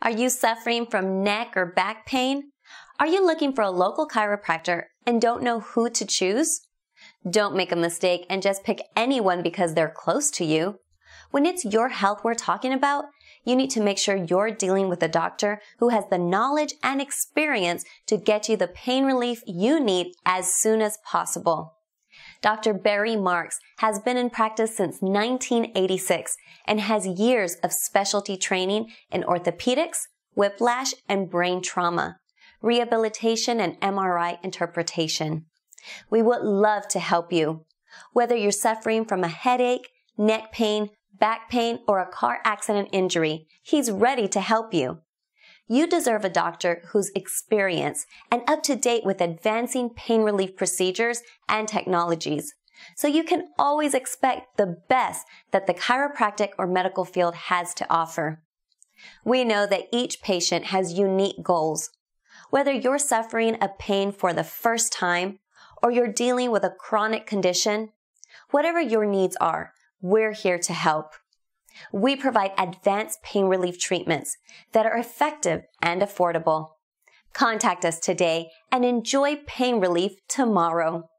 Are you suffering from neck or back pain? Are you looking for a local chiropractor and don't know who to choose? Don't make a mistake and just pick anyone because they're close to you. When it's your health we're talking about, you need to make sure you're dealing with a doctor who has the knowledge and experience to get you the pain relief you need as soon as possible. Dr. Barry Marks has been in practice since 1986 and has years of specialty training in orthopedics, whiplash, and brain trauma, rehabilitation, and MRI interpretation. We would love to help you. Whether you're suffering from a headache, neck pain, back pain, or a car accident injury, he's ready to help you. You deserve a doctor who's experienced and up to date with advancing pain relief procedures and technologies. So you can always expect the best that the chiropractic or medical field has to offer. We know that each patient has unique goals. Whether you're suffering a pain for the first time or you're dealing with a chronic condition, whatever your needs are, we're here to help. We provide advanced pain relief treatments that are effective and affordable. Contact us today and enjoy pain relief tomorrow.